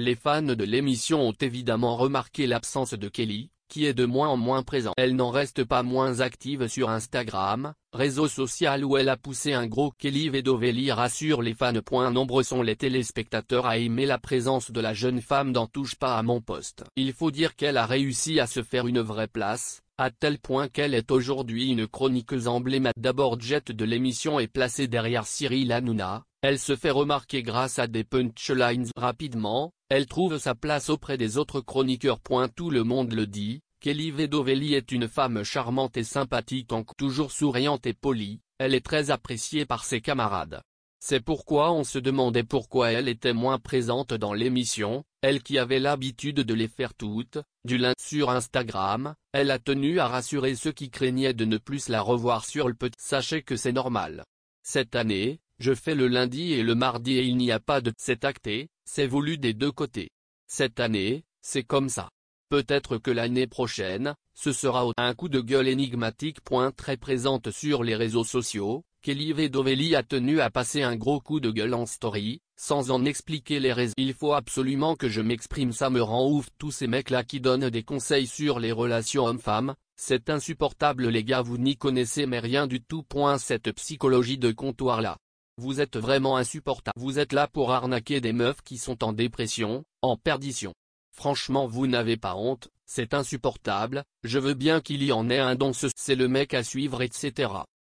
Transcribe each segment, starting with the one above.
Les fans de l'émission ont évidemment remarqué l'absence de Kelly, qui est de moins en moins présent. Elle n'en reste pas moins active sur Instagram, réseau social où elle a poussé un gros Kelly Vedovelli rassure les fans. Point nombreux sont les téléspectateurs à aimer la présence de la jeune femme dans Touche pas à mon poste. Il faut dire qu'elle a réussi à se faire une vraie place, à tel point qu'elle est aujourd'hui une chroniqueuse emblématique d'abord jet de l'émission et placée derrière Cyril Hanouna, elle se fait remarquer grâce à des punchlines rapidement, elle trouve sa place auprès des autres chroniqueurs. Tout le monde le dit, Kelly Vedovelli est une femme charmante et sympathique en toujours souriante et polie, elle est très appréciée par ses camarades. C'est pourquoi on se demandait pourquoi elle était moins présente dans l'émission, elle qui avait l'habitude de les faire toutes, du lundi sur Instagram, elle a tenu à rassurer ceux qui craignaient de ne plus la revoir sur le petit. Sachez que c'est normal. Cette année, je fais le lundi et le mardi et il n'y a pas de c'est acté, c'est voulu des deux côtés. Cette année, c'est comme ça. Peut-être que l'année prochaine, ce sera un coup de gueule énigmatique. Point Très présente sur les réseaux sociaux, Kelly Vedovelli a tenu à passer un gros coup de gueule en story, sans en expliquer les raisons. Il faut absolument que je m'exprime ça me rend ouf tous ces mecs là qui donnent des conseils sur les relations hommes-femmes, c'est insupportable les gars vous n'y connaissez mais rien du tout. Point cette psychologie de comptoir là. Vous êtes vraiment insupportable. Vous êtes là pour arnaquer des meufs qui sont en dépression, en perdition. Franchement vous n'avez pas honte, c'est insupportable, je veux bien qu'il y en ait un dont ce c'est le mec à suivre etc.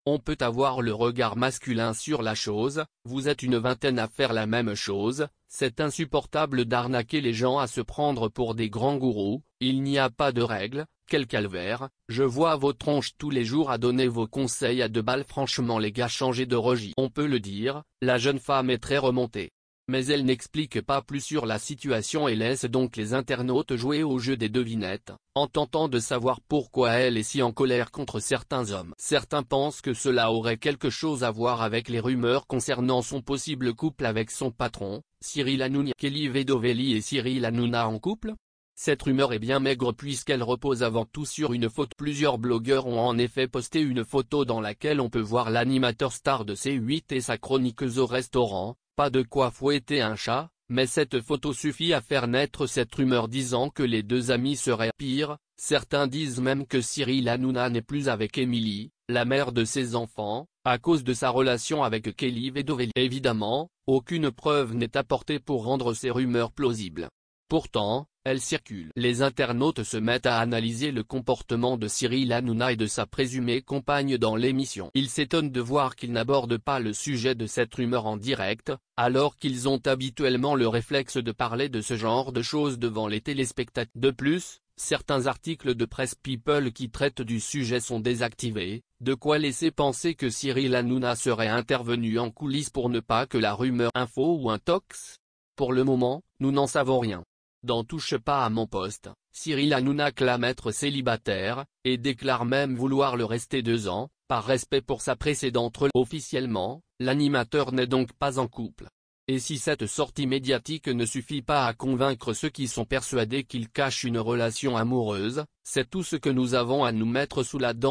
On peut avoir le regard masculin sur la chose, vous êtes une vingtaine à faire la même chose, c'est insupportable d'arnaquer les gens à se prendre pour des grands gourous, il n'y a pas de règles. quel calvaire, je vois vos tronches tous les jours à donner vos conseils à deux balles franchement les gars changez de regie. On peut le dire, la jeune femme est très remontée mais elle n'explique pas plus sur la situation et laisse donc les internautes jouer au jeu des devinettes, en tentant de savoir pourquoi elle est si en colère contre certains hommes. Certains pensent que cela aurait quelque chose à voir avec les rumeurs concernant son possible couple avec son patron, Cyril Hanouna. Kelly Vedovelli et Cyril Hanouna en couple cette rumeur est bien maigre puisqu'elle repose avant tout sur une faute. Plusieurs blogueurs ont en effet posté une photo dans laquelle on peut voir l'animateur star de C8 et sa chroniqueuse au restaurant, pas de quoi fouetter un chat, mais cette photo suffit à faire naître cette rumeur disant que les deux amis seraient pires, certains disent même que Cyril Hanouna n'est plus avec Emily, la mère de ses enfants, à cause de sa relation avec Kelly Vedovelli. Évidemment, aucune preuve n'est apportée pour rendre ces rumeurs plausibles. Pourtant, elle circule. Les internautes se mettent à analyser le comportement de Cyril Hanouna et de sa présumée compagne dans l'émission. Ils s'étonnent de voir qu'ils n'abordent pas le sujet de cette rumeur en direct, alors qu'ils ont habituellement le réflexe de parler de ce genre de choses devant les téléspectateurs. De plus, certains articles de presse People qui traitent du sujet sont désactivés, de quoi laisser penser que Cyril Hanouna serait intervenu en coulisses pour ne pas que la rumeur info ou un tox. Pour le moment, nous n'en savons rien. D'en Touche pas à mon poste, Cyril Hanouna clame être célibataire, et déclare même vouloir le rester deux ans, par respect pour sa précédente Officiellement, l'animateur n'est donc pas en couple. Et si cette sortie médiatique ne suffit pas à convaincre ceux qui sont persuadés qu'il cache une relation amoureuse, c'est tout ce que nous avons à nous mettre sous la dent.